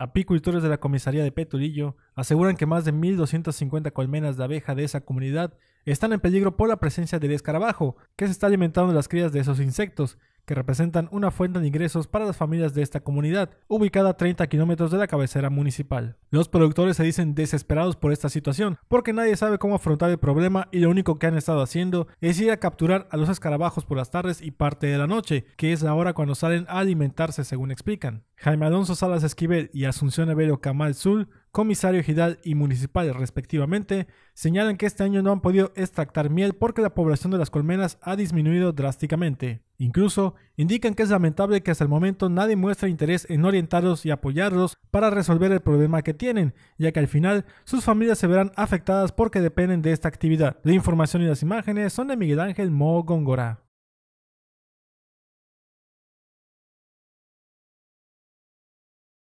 Apicultores de la comisaría de Peturillo aseguran que más de 1.250 colmenas de abeja de esa comunidad están en peligro por la presencia del escarabajo, que se está alimentando de las crías de esos insectos, que representan una fuente de ingresos para las familias de esta comunidad, ubicada a 30 kilómetros de la cabecera municipal. Los productores se dicen desesperados por esta situación, porque nadie sabe cómo afrontar el problema y lo único que han estado haciendo es ir a capturar a los escarabajos por las tardes y parte de la noche, que es la hora cuando salen a alimentarse según explican. Jaime Alonso Salas Esquivel y Asunción Evelo Camal Zul comisario Gidal y municipal respectivamente, señalan que este año no han podido extractar miel porque la población de las colmenas ha disminuido drásticamente. Incluso indican que es lamentable que hasta el momento nadie muestre interés en orientarlos y apoyarlos para resolver el problema que tienen, ya que al final sus familias se verán afectadas porque dependen de esta actividad. La información y las imágenes son de Miguel Ángel Mogongora.